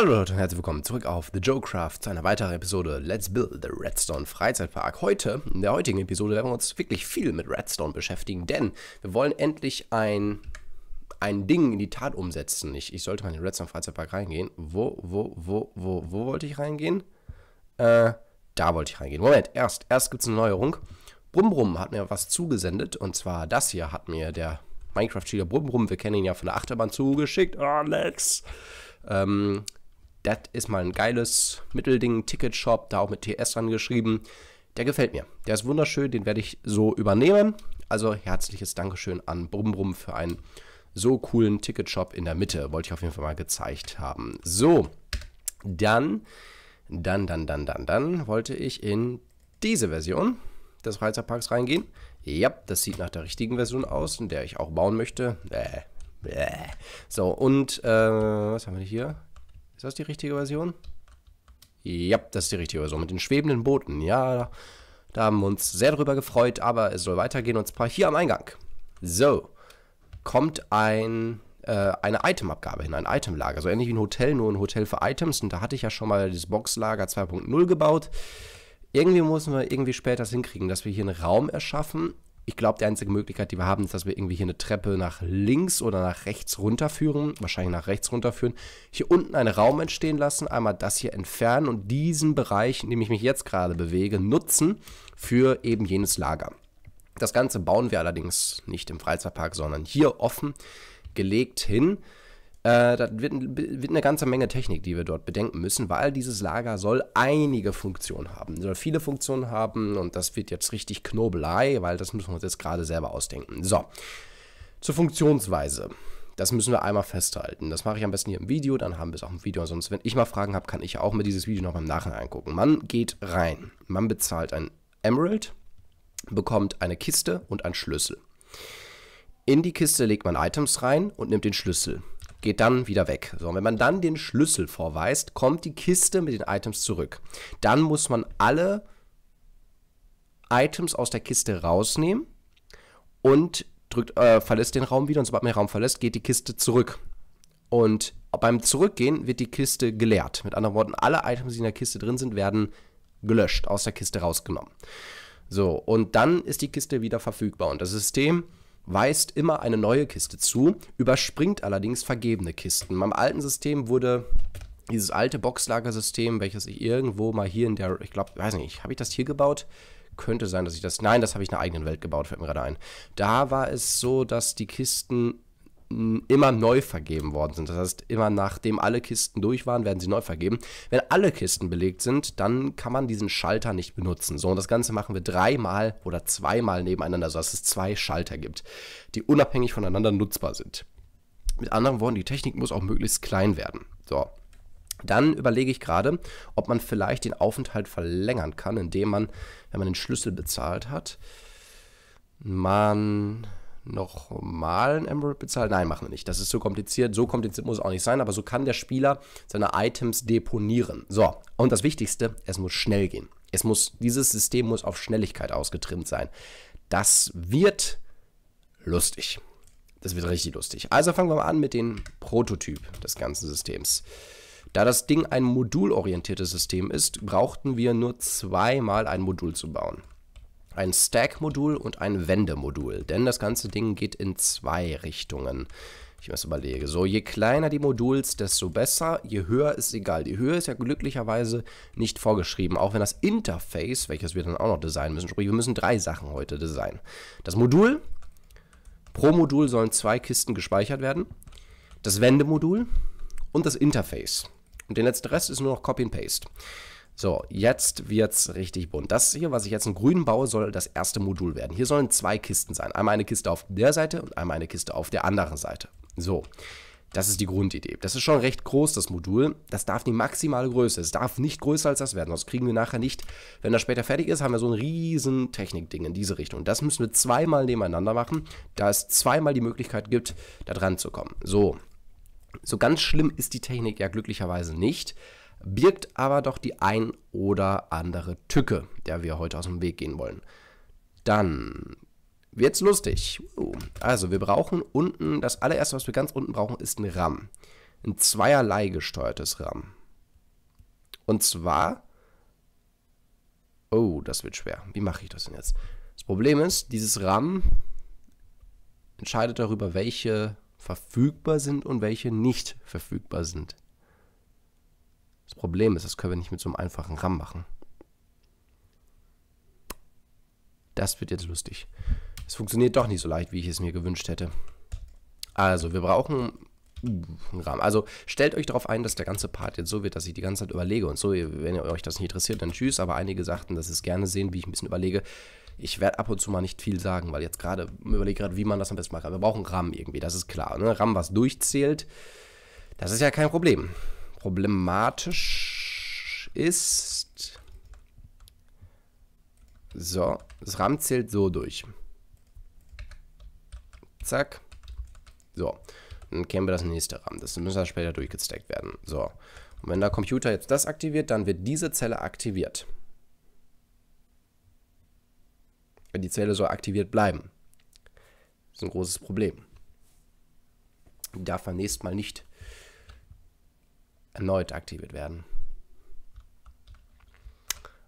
Hallo Leute und herzlich willkommen zurück auf The Joe Craft zu einer weiteren Episode Let's Build the Redstone Freizeitpark. Heute, in der heutigen Episode, werden wir uns wirklich viel mit Redstone beschäftigen, denn wir wollen endlich ein, ein Ding in die Tat umsetzen. Ich, ich sollte mal in den Redstone Freizeitpark reingehen. Wo, wo, wo, wo, wo wollte ich reingehen? Äh, da wollte ich reingehen. Moment, erst, erst gibt es eine Neuerung. Brum Brum hat mir was zugesendet und zwar das hier hat mir der Minecraft-Spieler Brum Brum, wir kennen ihn ja von der Achterbahn zugeschickt. Oh, ah, Alex! Ähm, das ist mal ein geiles Mittelding, ticket shop da auch mit TS angeschrieben. Der gefällt mir. Der ist wunderschön, den werde ich so übernehmen. Also herzliches Dankeschön an Brumbrum für einen so coolen Ticket-Shop in der Mitte. Wollte ich auf jeden Fall mal gezeigt haben. So, dann, dann, dann, dann, dann, dann wollte ich in diese Version des Freizeitparks reingehen. Ja, das sieht nach der richtigen Version aus, in der ich auch bauen möchte. Bäh. Bäh. So, und äh, was haben wir hier? Ist das die richtige Version? Ja, das ist die richtige Version. Mit den schwebenden Booten. Ja, da haben wir uns sehr drüber gefreut, aber es soll weitergehen und zwar hier am Eingang. So, kommt ein, äh, eine Itemabgabe hin, ein Itemlager. So ähnlich wie ein Hotel, nur ein Hotel für Items. Und da hatte ich ja schon mal das Boxlager 2.0 gebaut. Irgendwie müssen wir irgendwie später das hinkriegen, dass wir hier einen Raum erschaffen, ich glaube, die einzige Möglichkeit, die wir haben, ist, dass wir irgendwie hier eine Treppe nach links oder nach rechts runterführen. Wahrscheinlich nach rechts runterführen. Hier unten einen Raum entstehen lassen. Einmal das hier entfernen und diesen Bereich, in dem ich mich jetzt gerade bewege, nutzen für eben jenes Lager. Das Ganze bauen wir allerdings nicht im Freizeitpark, sondern hier offen gelegt hin. Äh, das wird, wird, eine ganze Menge Technik, die wir dort bedenken müssen, weil dieses Lager soll einige Funktionen haben, soll viele Funktionen haben und das wird jetzt richtig Knobelei, weil das müssen wir uns jetzt gerade selber ausdenken. So, zur Funktionsweise. Das müssen wir einmal festhalten. Das mache ich am besten hier im Video, dann haben wir es auch im Video. Sonst, wenn ich mal Fragen habe, kann ich ja auch mir dieses Video noch im Nachhinein angucken. Man geht rein, man bezahlt ein Emerald, bekommt eine Kiste und einen Schlüssel. In die Kiste legt man Items rein und nimmt den Schlüssel geht dann wieder weg. So, und wenn man dann den Schlüssel vorweist, kommt die Kiste mit den Items zurück. Dann muss man alle Items aus der Kiste rausnehmen und drückt, äh, verlässt den Raum wieder. Und sobald man den Raum verlässt, geht die Kiste zurück. Und beim Zurückgehen wird die Kiste geleert. Mit anderen Worten, alle Items, die in der Kiste drin sind, werden gelöscht, aus der Kiste rausgenommen. So, und dann ist die Kiste wieder verfügbar. Und das System weist immer eine neue Kiste zu, überspringt allerdings vergebene Kisten. Beim alten System wurde dieses alte Boxlagersystem, welches ich irgendwo mal hier in der, ich glaube, weiß nicht, habe ich das hier gebaut? Könnte sein, dass ich das. Nein, das habe ich in einer eigenen Welt gebaut, fällt mir gerade ein. Da war es so, dass die Kisten Mm, immer neu vergeben worden sind. Das heißt, immer nachdem alle Kisten durch waren, werden sie neu vergeben. Wenn alle Kisten belegt sind, dann kann man diesen Schalter nicht benutzen. So, und das Ganze machen wir dreimal oder zweimal nebeneinander, sodass es zwei Schalter gibt, die unabhängig voneinander nutzbar sind. Mit anderen Worten, die Technik muss auch möglichst klein werden. So. Dann überlege ich gerade, ob man vielleicht den Aufenthalt verlängern kann, indem man, wenn man den Schlüssel bezahlt hat, man nochmal ein Emerald bezahlen? Nein, machen wir nicht. Das ist zu kompliziert. So kompliziert muss es auch nicht sein, aber so kann der Spieler seine Items deponieren. So, und das Wichtigste, es muss schnell gehen. Es muss, dieses System muss auf Schnelligkeit ausgetrimmt sein. Das wird lustig. Das wird richtig lustig. Also fangen wir mal an mit dem Prototyp des ganzen Systems. Da das Ding ein modulorientiertes System ist, brauchten wir nur zweimal ein Modul zu bauen ein Stack-Modul und ein Wende-Modul, denn das ganze Ding geht in zwei Richtungen. Ich mir das überlege. So, je kleiner die Moduls, desto besser. Je höher ist egal. Die Höhe ist ja glücklicherweise nicht vorgeschrieben, auch wenn das Interface, welches wir dann auch noch designen müssen, sprich, wir müssen drei Sachen heute designen. Das Modul, pro Modul sollen zwei Kisten gespeichert werden. Das Wendemodul und das Interface. Und den letzten Rest ist nur noch Copy and Paste. So, jetzt wird's richtig bunt. Das hier, was ich jetzt in grün baue, soll das erste Modul werden. Hier sollen zwei Kisten sein. Einmal eine Kiste auf der Seite und einmal eine Kiste auf der anderen Seite. So, das ist die Grundidee. Das ist schon recht groß, das Modul. Das darf die maximale Größe. Es darf nicht größer als das werden, sonst kriegen wir nachher nicht, wenn das später fertig ist, haben wir so ein riesen Technikding in diese Richtung. Das müssen wir zweimal nebeneinander machen, da es zweimal die Möglichkeit gibt, da dran zu kommen. So, so ganz schlimm ist die Technik ja glücklicherweise nicht birgt aber doch die ein oder andere Tücke, der wir heute aus dem Weg gehen wollen. Dann wird's lustig. Uh. Also, wir brauchen unten, das allererste, was wir ganz unten brauchen, ist ein RAM. Ein zweierlei gesteuertes RAM. Und zwar. Oh, das wird schwer. Wie mache ich das denn jetzt? Das Problem ist, dieses RAM entscheidet darüber, welche verfügbar sind und welche nicht verfügbar sind. Das Problem ist, das können wir nicht mit so einem einfachen RAM machen. Das wird jetzt lustig. Es funktioniert doch nicht so leicht, wie ich es mir gewünscht hätte. Also, wir brauchen uh, einen RAM. Also, stellt euch darauf ein, dass der ganze Part jetzt so wird, dass ich die ganze Zeit überlege. Und so, wenn ihr euch das nicht interessiert, dann tschüss. Aber einige sagten, dass sie es gerne sehen, wie ich ein bisschen überlege. Ich werde ab und zu mal nicht viel sagen, weil jetzt gerade, überlege gerade, wie man das am besten machen kann. Wir brauchen RAM irgendwie, das ist klar. Ne? RAM, was durchzählt, das ist ja kein Problem problematisch ist. So, das RAM zählt so durch. Zack. So, dann kämen wir das nächste RAM. Das muss dann später durchgesteckt werden. So, und wenn der Computer jetzt das aktiviert, dann wird diese Zelle aktiviert. Wenn die Zelle soll aktiviert bleiben. Das ist ein großes Problem. Die darf man nächstes Mal nicht erneut aktiviert werden.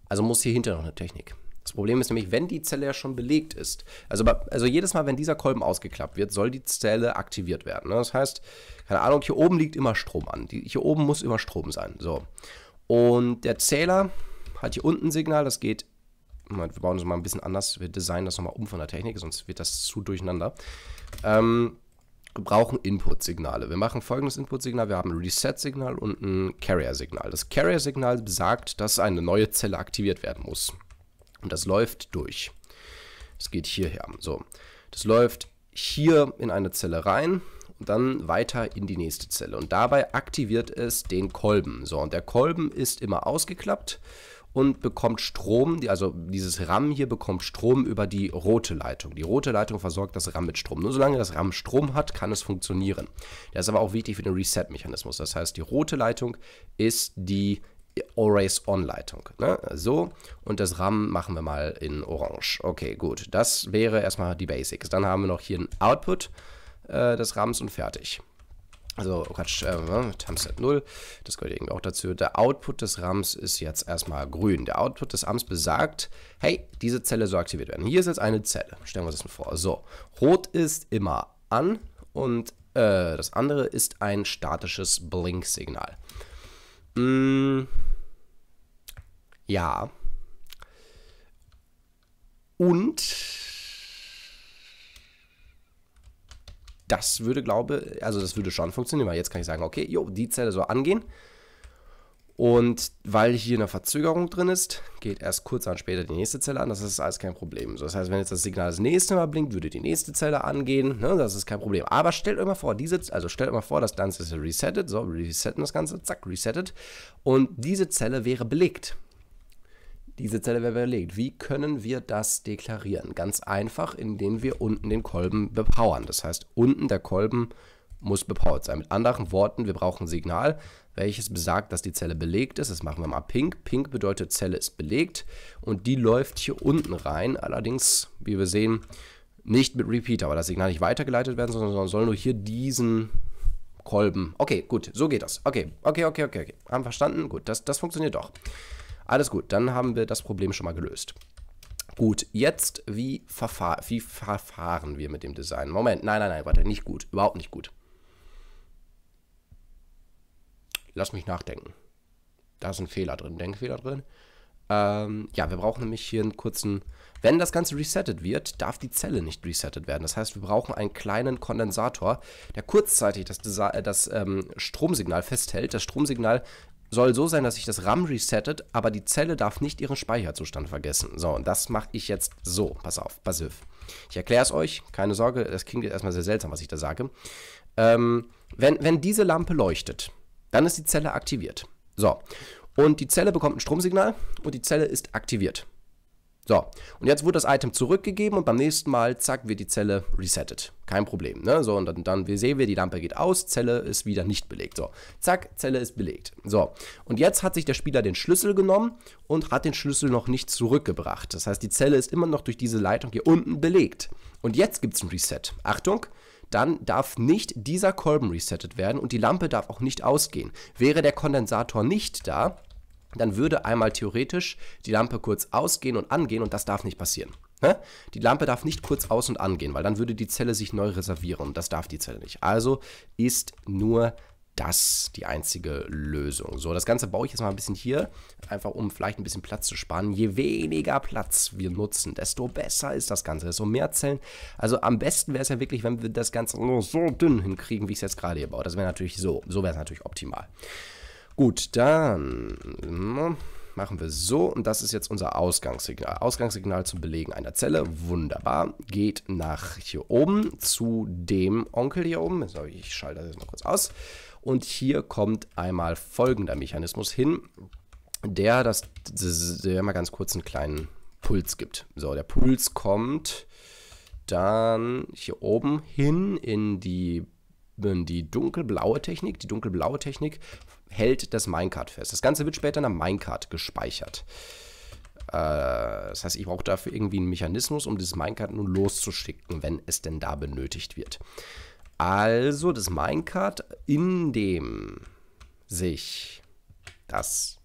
Also muss hier hinter noch eine Technik. Das Problem ist nämlich, wenn die Zelle ja schon belegt ist, also, also jedes Mal, wenn dieser Kolben ausgeklappt wird, soll die Zelle aktiviert werden. Ne? Das heißt, keine Ahnung, hier oben liegt immer Strom an. Die, hier oben muss immer Strom sein. So. Und der Zähler hat hier unten ein Signal, das geht. wir bauen das mal ein bisschen anders. Wir designen das nochmal um von der Technik, sonst wird das zu durcheinander. Ähm, wir brauchen Input-Signale. Wir machen folgendes Input-Signal: Wir haben ein Reset-Signal und ein Carrier-Signal. Das Carrier-Signal besagt, dass eine neue Zelle aktiviert werden muss. Und das läuft durch. Das geht hierher. So, das läuft hier in eine Zelle rein und dann weiter in die nächste Zelle. Und dabei aktiviert es den Kolben. So, und der Kolben ist immer ausgeklappt und bekommt Strom, also dieses RAM hier bekommt Strom über die rote Leitung. Die rote Leitung versorgt das RAM mit Strom. Nur solange das RAM Strom hat, kann es funktionieren. Das ist aber auch wichtig für den Reset-Mechanismus. Das heißt, die rote Leitung ist die Always-On-Leitung. Ne? So, und das RAM machen wir mal in Orange. Okay, gut. Das wäre erstmal die Basics. Dann haben wir noch hier einen Output äh, des RAMs und fertig. Also, oh Quatsch, äh, ne, Timestamp 0, das gehört irgendwie auch dazu. Der Output des RAMs ist jetzt erstmal grün. Der Output des RAMs besagt, hey, diese Zelle soll aktiviert werden. Hier ist jetzt eine Zelle. Stellen wir uns das mal vor. So, rot ist immer an und äh, das andere ist ein statisches Blink-Signal. Mm, ja. Und das würde, glaube also das würde schon funktionieren, weil jetzt kann ich sagen, okay, jo, die Zelle soll angehen. Und weil hier eine Verzögerung drin ist, geht erst kurz an später die nächste Zelle an. Das ist alles kein Problem. das heißt, wenn jetzt das Signal das nächste Mal blinkt, würde die nächste Zelle angehen. Ne, das ist kein Problem. Aber stellt euch mal vor, diese, also stellt euch mal vor, das Ganze ist resettet. So, resetten das Ganze, zack, resettet. Und diese Zelle wäre belegt diese Zelle wäre belegt. Wie können wir das deklarieren? Ganz einfach, indem wir unten den Kolben bepowern. Das heißt, unten der Kolben muss bepowert sein. Mit anderen Worten, wir brauchen ein Signal, welches besagt, dass die Zelle belegt ist. Das machen wir mal pink. Pink bedeutet, Zelle ist belegt und die läuft hier unten rein. Allerdings, wie wir sehen, nicht mit Repeater, weil das Signal nicht weitergeleitet werden soll, sondern soll nur hier diesen Kolben. Okay, gut, so geht das. Okay, okay, okay, okay, okay. Haben verstanden? Gut, das, das funktioniert doch. Alles gut, dann haben wir das Problem schon mal gelöst. Gut, jetzt wie, verfahr wie verfahren wir mit dem Design? Moment, nein, nein, nein, warte, nicht gut, überhaupt nicht gut. Lass mich nachdenken. Da ist ein Fehler drin, Denkfehler drin. Ähm, ja, wir brauchen nämlich hier einen kurzen... Wenn das Ganze resettet wird, darf die Zelle nicht resettet werden. Das heißt, wir brauchen einen kleinen Kondensator, der kurzzeitig das, Desi äh, das ähm, Stromsignal festhält. Das Stromsignal soll so sein, dass sich das RAM resettet, aber die Zelle darf nicht ihren Speicherzustand vergessen. So, und das mache ich jetzt so. Pass auf, passiv. Ich erkläre es euch, keine Sorge, das klingt jetzt erstmal sehr seltsam, was ich da sage. Ähm, wenn, wenn diese Lampe leuchtet, dann ist die Zelle aktiviert. So, und die Zelle bekommt ein Stromsignal und die Zelle ist aktiviert. So, und jetzt wurde das Item zurückgegeben und beim nächsten Mal, zack, wird die Zelle resettet. Kein Problem, ne? So, und dann, dann sehen wir, die Lampe geht aus, Zelle ist wieder nicht belegt. So, zack, Zelle ist belegt. So, und jetzt hat sich der Spieler den Schlüssel genommen und hat den Schlüssel noch nicht zurückgebracht. Das heißt, die Zelle ist immer noch durch diese Leitung hier unten belegt. Und jetzt gibt es ein Reset. Achtung, dann darf nicht dieser Kolben resettet werden und die Lampe darf auch nicht ausgehen. Wäre der Kondensator nicht da, dann würde einmal theoretisch die Lampe kurz ausgehen und angehen und das darf nicht passieren. Die Lampe darf nicht kurz aus und angehen, weil dann würde die Zelle sich neu reservieren. und Das darf die Zelle nicht. Also ist nur das die einzige Lösung. So, das Ganze baue ich jetzt mal ein bisschen hier, einfach um vielleicht ein bisschen Platz zu sparen. Je weniger Platz wir nutzen, desto besser ist das Ganze, desto mehr Zellen. Also am besten wäre es ja wirklich, wenn wir das Ganze nur so dünn hinkriegen, wie ich es jetzt gerade hier baue. Das wäre natürlich so, so wäre es natürlich optimal. Gut, dann hm, machen wir so und das ist jetzt unser Ausgangssignal. Ausgangssignal zum Belegen einer Zelle, wunderbar. Geht nach hier oben zu dem Onkel hier oben. So, ich schalte das jetzt mal kurz aus. Und hier kommt einmal folgender Mechanismus hin, der das, der mal ganz kurz einen kleinen Puls gibt. So, der Puls kommt dann hier oben hin in die die dunkelblaue Technik. Die dunkelblaue Technik hält das Minecart fest. Das Ganze wird später in einem Minecart gespeichert. Äh, das heißt, ich brauche dafür irgendwie einen Mechanismus, um dieses Minecart nun loszuschicken, wenn es denn da benötigt wird. Also das Minecart, in dem sich das,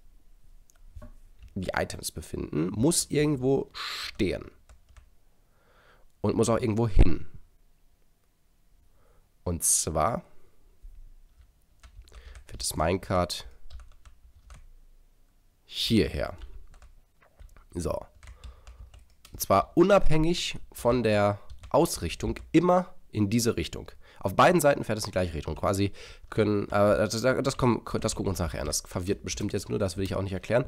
die Items befinden, muss irgendwo stehen. Und muss auch irgendwo hin. Und zwar wird das Minecart hierher. So. Und zwar unabhängig von der Ausrichtung immer in diese Richtung. Auf beiden Seiten fährt es in die gleiche Richtung. Quasi können, äh, das, das, kommen, das gucken wir uns nachher an. Das verwirrt bestimmt jetzt nur, das will ich auch nicht erklären.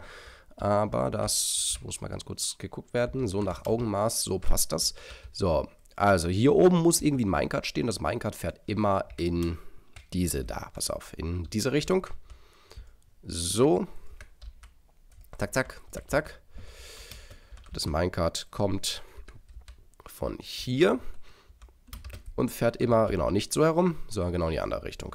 Aber das muss mal ganz kurz geguckt werden. So nach Augenmaß, so passt das. So, also hier oben muss irgendwie ein Minecart stehen. Das Minecart fährt immer in diese da, pass auf, in diese Richtung. So. Zack, zack, zack, zack. Das Minecart kommt von hier und fährt immer, genau, nicht so herum, sondern genau in die andere Richtung.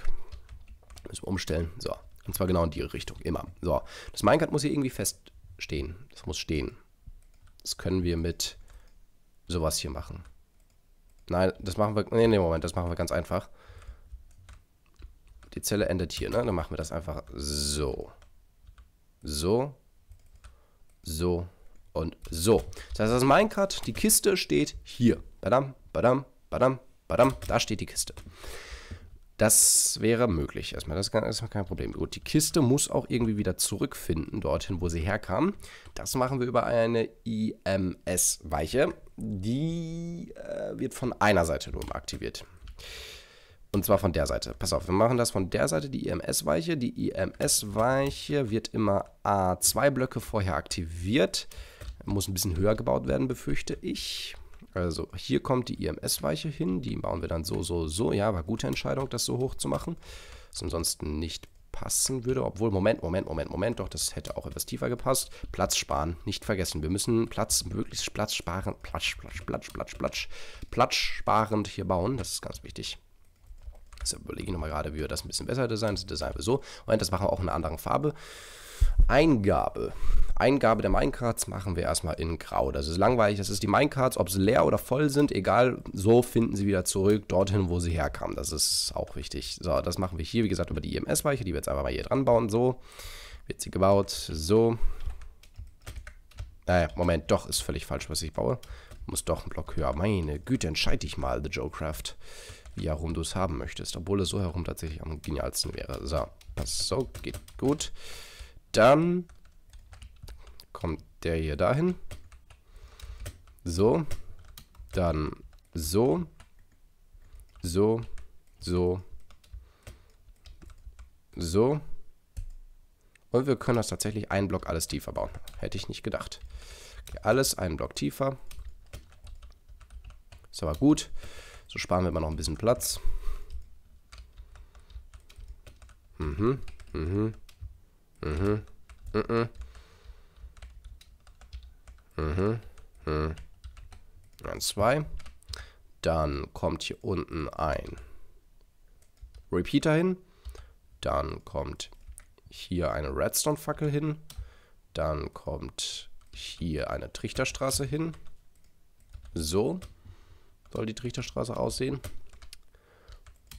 Müssen wir umstellen. So. Und zwar genau in die Richtung, immer. So. Das Minecart muss hier irgendwie feststehen. Das muss stehen. Das können wir mit sowas hier machen. Nein, das machen wir, nee, nee, Moment, das machen wir ganz einfach. Die Zelle endet hier, ne? Dann machen wir das einfach so. So. So. Und so. Das heißt, das Minecart, Die Kiste steht hier. Badam, badam, badam, badam. Da steht die Kiste. Das wäre möglich. Erstmal, das ist erstmal kein Problem. Gut, die Kiste muss auch irgendwie wieder zurückfinden, dorthin, wo sie herkam. Das machen wir über eine IMS-Weiche. Die äh, wird von einer Seite nur aktiviert. Und zwar von der Seite. Pass auf, wir machen das von der Seite, die IMS-Weiche. Die IMS-Weiche wird immer A2 Blöcke vorher aktiviert. Muss ein bisschen höher gebaut werden, befürchte ich. Also hier kommt die IMS-Weiche hin. Die bauen wir dann so, so, so. Ja, war gute Entscheidung, das so hoch zu machen. Was ansonsten nicht passen würde. Obwohl, Moment, Moment, Moment, Moment. Doch, das hätte auch etwas tiefer gepasst. Platz sparen. Nicht vergessen. Wir müssen Platz, möglichst Platz sparen. Platsch, platsch, platsch, platsch, platsch. Platz sparend hier bauen. Das ist ganz wichtig. Jetzt überlege ich nochmal gerade, wie wir das ein bisschen besser designen. Das designen wir so. Und das machen wir auch in einer anderen Farbe. Eingabe. Eingabe der Minecarts machen wir erstmal in Grau. Das ist langweilig. Das ist die Minecarts, ob sie leer oder voll sind, egal. So finden sie wieder zurück dorthin, wo sie herkamen. Das ist auch wichtig. So, das machen wir hier, wie gesagt, über die IMS-Weiche. E die wir jetzt einfach mal hier dran bauen. So wird sie gebaut. So. Naja, Moment, doch, ist völlig falsch, was ich baue. Muss doch einen Block höher. Meine Güte, entscheide ich mal, The Joe Craft herum du es haben möchtest. Obwohl es so herum tatsächlich am genialsten wäre. So, passt so, geht gut. Dann kommt der hier dahin. So, dann so, so, so, so. Und wir können das tatsächlich einen Block alles tiefer bauen. Hätte ich nicht gedacht. Okay, alles einen Block tiefer. Ist aber gut. So sparen wir immer noch ein bisschen Platz. Mhm, mhm, mhm, mhm, mhm, mhm. Dann mhm. zwei. Dann kommt hier unten ein Repeater hin. Dann kommt hier eine Redstone-Fackel hin. Dann kommt hier eine Trichterstraße hin. So soll die Trichterstraße aussehen.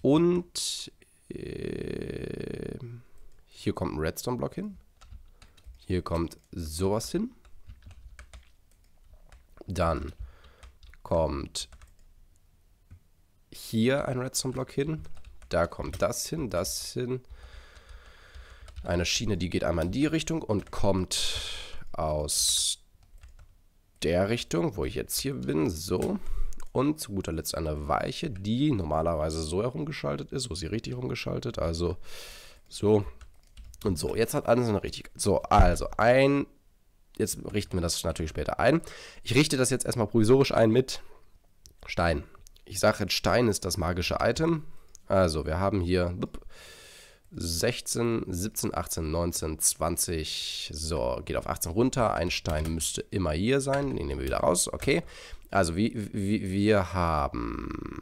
Und äh, hier kommt ein Redstone-Block hin. Hier kommt sowas hin. Dann kommt hier ein Redstone-Block hin. Da kommt das hin, das hin. Eine Schiene, die geht einmal in die Richtung und kommt aus der Richtung, wo ich jetzt hier bin. So und zu guter Letzt eine weiche, die normalerweise so herumgeschaltet ist. So ist sie richtig herumgeschaltet. Also so und so. Jetzt hat alles eine richtig. So, also ein. Jetzt richten wir das natürlich später ein. Ich richte das jetzt erstmal provisorisch ein mit Stein. Ich sage jetzt, Stein ist das magische Item. Also, wir haben hier 16, 17, 18, 19, 20. So, geht auf 18 runter. Ein Stein müsste immer hier sein. Den nehmen wir wieder raus. Okay. Also wie, wie, wir haben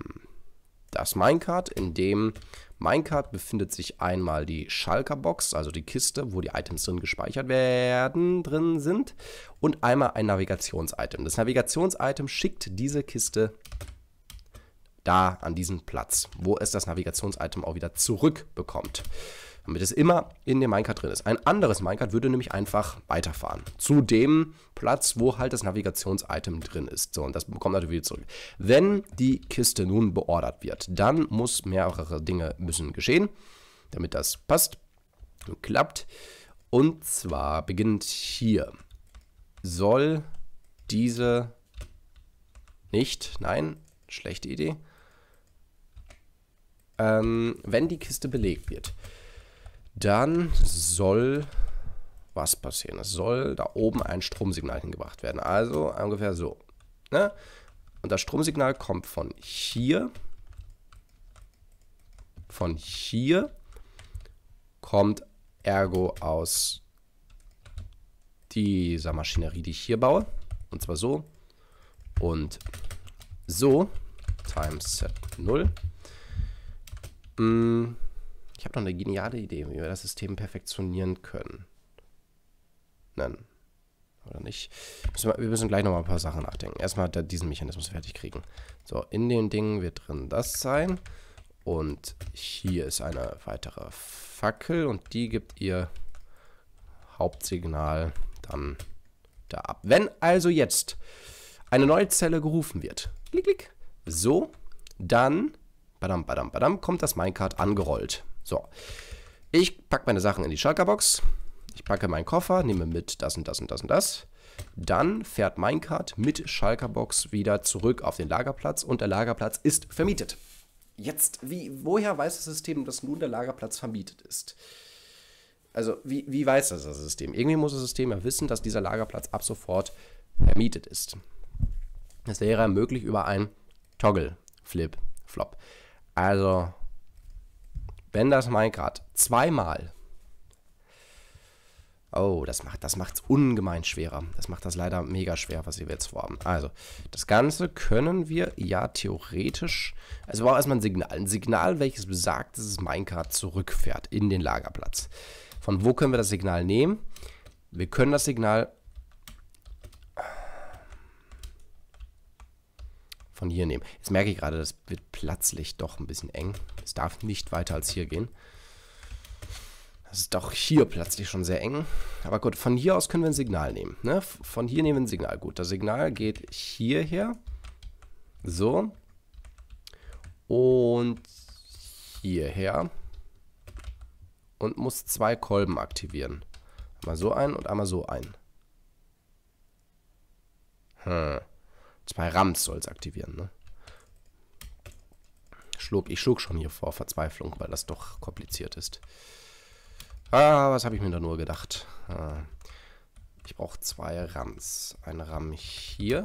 das Minecart, in dem Minecart befindet sich einmal die Schalker-Box, also die Kiste, wo die Items drin gespeichert werden, drin sind. Und einmal ein Navigationsitem. Das Navigationsitem schickt diese Kiste da an diesem Platz, wo es das Navigationsitem auch wieder zurückbekommt. Damit es immer in dem Minecart drin ist. Ein anderes Minecart würde nämlich einfach weiterfahren. Zu dem Platz, wo halt das Navigationsitem drin ist. So, und das bekommt natürlich wieder zurück. Wenn die Kiste nun beordert wird, dann muss mehrere Dinge müssen geschehen, damit das passt und klappt. Und zwar beginnt hier. Soll diese nicht, nein, schlechte Idee. Ähm, wenn die Kiste belegt wird, dann soll was passieren. Es soll da oben ein Stromsignal hingebracht werden. Also ungefähr so. Ne? Und das Stromsignal kommt von hier, von hier, kommt ergo aus dieser Maschinerie, die ich hier baue. Und zwar so und so, times set 0 hm, ich habe noch eine geniale Idee, wie wir das System perfektionieren können. Nein. Oder nicht? wir, wir, müssen gleich nochmal ein paar Sachen nachdenken. Erstmal diesen Mechanismus fertig kriegen. So, in den Dingen wird drin das sein. Und hier ist eine weitere Fackel und die gibt ihr Hauptsignal dann da ab. Wenn also jetzt eine neue Zelle gerufen wird, klick, klick, so, dann badam, badam, badam, kommt das Minecart angerollt. So, ich packe meine Sachen in die Schalkerbox, ich packe meinen Koffer, nehme mit das und das und das und das. Dann fährt Minecart mit Schalkerbox wieder zurück auf den Lagerplatz und der Lagerplatz ist vermietet. Jetzt, wie, woher weiß das System, dass nun der Lagerplatz vermietet ist? Also, wie, wie weiß das das System? Irgendwie muss das System ja wissen, dass dieser Lagerplatz ab sofort vermietet ist. Das wäre möglich über ein Toggle, Flip, Flop. Also, wenn das Minecraft zweimal. Oh, das macht das ungemein schwerer. Das macht das leider mega schwer, was wir jetzt vorhaben. Also, das Ganze können wir ja theoretisch. Also, wir brauchen erstmal ein Signal. Ein Signal, welches besagt, dass es Minecraft zurückfährt in den Lagerplatz. Von wo können wir das Signal nehmen? Wir können das Signal von hier nehmen. Jetzt merke ich gerade, das wird platzlich doch ein bisschen eng. Es darf nicht weiter als hier gehen. Das ist doch hier plötzlich schon sehr eng. Aber gut, von hier aus können wir ein Signal nehmen. Ne? Von hier nehmen wir ein Signal. Gut, das Signal geht hierher. So. Und hierher. Und muss zwei Kolben aktivieren. Einmal so ein und einmal so ein. Hm. Zwei Rams soll es aktivieren, ne? Schlug, ich schlug schon hier vor Verzweiflung, weil das doch kompliziert ist. Ah, was habe ich mir da nur gedacht? Ah, ich brauche zwei Rams. Ein Ram hier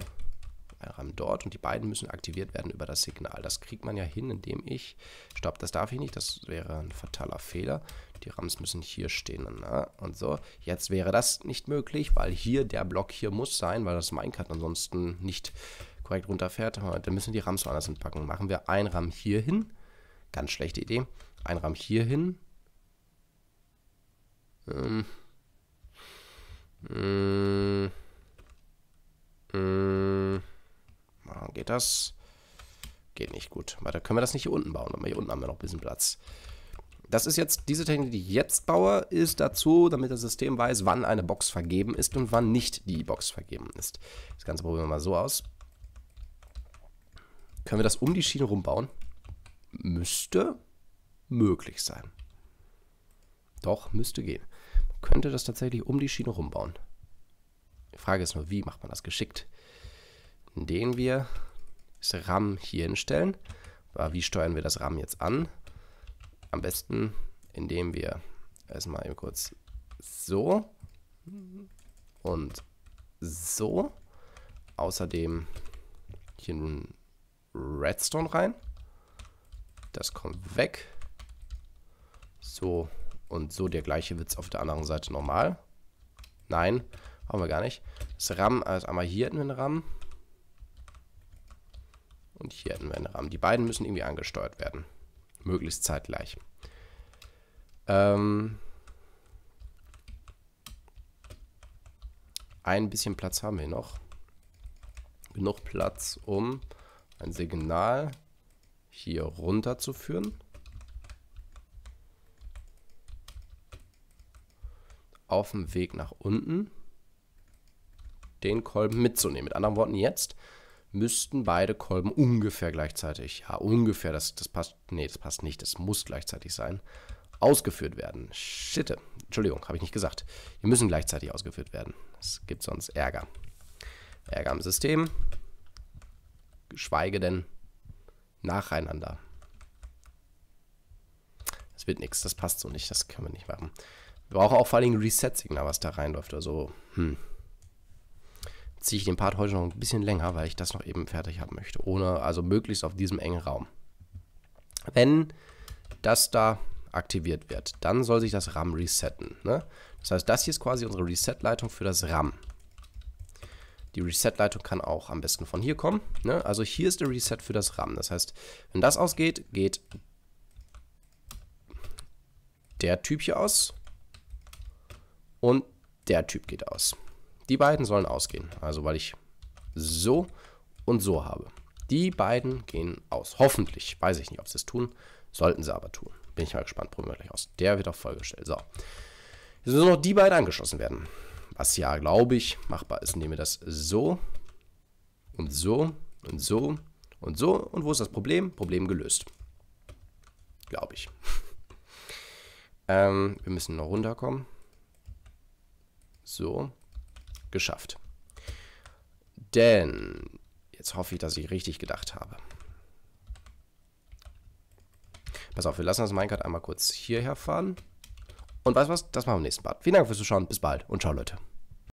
Freiraum dort und die beiden müssen aktiviert werden über das Signal. Das kriegt man ja hin, indem ich, stopp, das darf ich nicht, das wäre ein fataler Fehler. Die Rams müssen hier stehen na? Ne? und so. Jetzt wäre das nicht möglich, weil hier der Block hier muss sein, weil das Minecart ansonsten nicht korrekt runterfährt. Dann müssen die Rams woanders hinpacken. Machen wir ein Ram hier hin. Ganz schlechte Idee. Ein Ram hier hin. Ähm. Mm. Mm. Geht das? Geht nicht gut. Weiter können wir das nicht hier unten bauen, aber hier unten haben wir noch ein bisschen Platz. Das ist jetzt, diese Technik, die ich jetzt baue, ist dazu, damit das System weiß, wann eine Box vergeben ist und wann nicht die Box vergeben ist. Das Ganze probieren wir mal so aus. Können wir das um die Schiene rumbauen? Müsste möglich sein. Doch, müsste gehen. könnte das tatsächlich um die Schiene rumbauen. Die Frage ist nur, wie macht man das geschickt? indem wir das RAM hier hinstellen. Aber wie steuern wir das RAM jetzt an? Am besten, indem wir erstmal eben kurz so und so. Außerdem hier nun Redstone rein. Das kommt weg. So und so der gleiche Witz auf der anderen Seite normal. Nein, brauchen wir gar nicht. Das RAM, also einmal hier hätten wir den RAM und hier hätten wir einen Rahmen. Die beiden müssen irgendwie angesteuert werden. Möglichst zeitgleich. Ähm ein bisschen Platz haben wir noch. Genug Platz, um ein Signal hier runterzuführen. Auf dem Weg nach unten. Den Kolben mitzunehmen. Mit anderen Worten jetzt müssten beide Kolben ungefähr gleichzeitig, ja ungefähr, das, das passt, nee, das passt nicht, das muss gleichzeitig sein, ausgeführt werden. Shit, Entschuldigung, habe ich nicht gesagt. Die müssen gleichzeitig ausgeführt werden. Es gibt sonst Ärger. Ärger am System, geschweige denn nacheinander. Das wird nichts, das passt so nicht, das können wir nicht machen. Wir brauchen auch vor allem Dingen Reset-Signal, was da reinläuft oder so. Hm ziehe ich den Part heute noch ein bisschen länger, weil ich das noch eben fertig haben möchte. Ohne, also möglichst auf diesem engen Raum. Wenn das da aktiviert wird, dann soll sich das RAM resetten. Ne? Das heißt, das hier ist quasi unsere Reset-Leitung für das RAM. Die Reset-Leitung kann auch am besten von hier kommen. Ne? Also hier ist der Reset für das RAM. Das heißt, wenn das ausgeht, geht der Typ hier aus und der Typ geht aus. Die beiden sollen ausgehen. Also weil ich so und so habe. Die beiden gehen aus. Hoffentlich. Weiß ich nicht, ob sie es tun. Sollten sie aber tun. Bin ich mal gespannt. Probieren wir gleich aus. Der wird auch vollgestellt. So. Jetzt müssen noch die beiden angeschlossen werden. Was ja, glaube ich, machbar ist. indem wir das so und so und so und so. Und wo ist das Problem? Problem gelöst. Glaube ich. ähm, wir müssen noch runterkommen. So geschafft. Denn, jetzt hoffe ich, dass ich richtig gedacht habe. Pass auf, wir lassen das Minecart einmal kurz hierher fahren. Und weißt du was? Das machen wir im nächsten Part. Vielen Dank fürs Zuschauen. Bis bald und ciao, Leute.